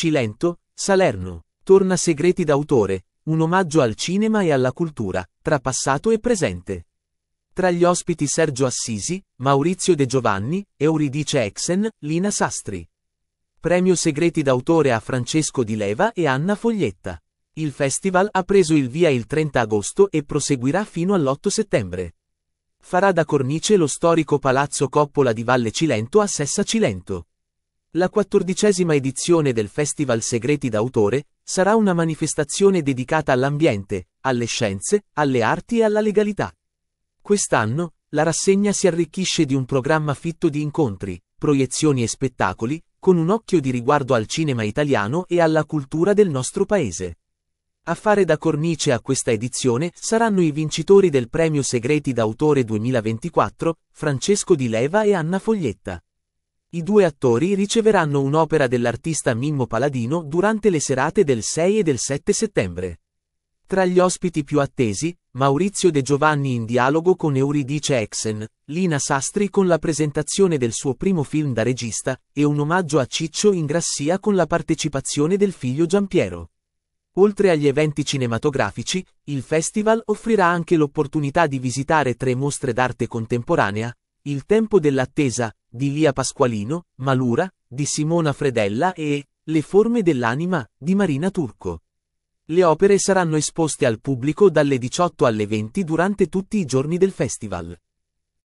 Cilento, Salerno, torna Segreti d'autore, un omaggio al cinema e alla cultura, tra passato e presente. Tra gli ospiti Sergio Assisi, Maurizio De Giovanni, Euridice Exen, Lina Sastri. Premio Segreti d'autore a Francesco Di Leva e Anna Foglietta. Il festival ha preso il via il 30 agosto e proseguirà fino all'8 settembre. Farà da cornice lo storico Palazzo Coppola di Valle Cilento a Sessa Cilento. La quattordicesima edizione del Festival Segreti d'autore sarà una manifestazione dedicata all'ambiente, alle scienze, alle arti e alla legalità. Quest'anno, la rassegna si arricchisce di un programma fitto di incontri, proiezioni e spettacoli, con un occhio di riguardo al cinema italiano e alla cultura del nostro paese. A fare da cornice a questa edizione saranno i vincitori del Premio Segreti d'autore 2024, Francesco Di Leva e Anna Foglietta. I due attori riceveranno un'opera dell'artista Mimmo Paladino durante le serate del 6 e del 7 settembre. Tra gli ospiti più attesi, Maurizio De Giovanni in dialogo con Euridice Exen, Lina Sastri con la presentazione del suo primo film da regista e un omaggio a Ciccio Ingrassia con la partecipazione del figlio Giampiero. Oltre agli eventi cinematografici, il festival offrirà anche l'opportunità di visitare tre mostre d'arte contemporanea, il tempo dell'attesa, di Lia Pasqualino, Malura, di Simona Fredella e Le forme dell'anima, di Marina Turco. Le opere saranno esposte al pubblico dalle 18 alle 20 durante tutti i giorni del festival.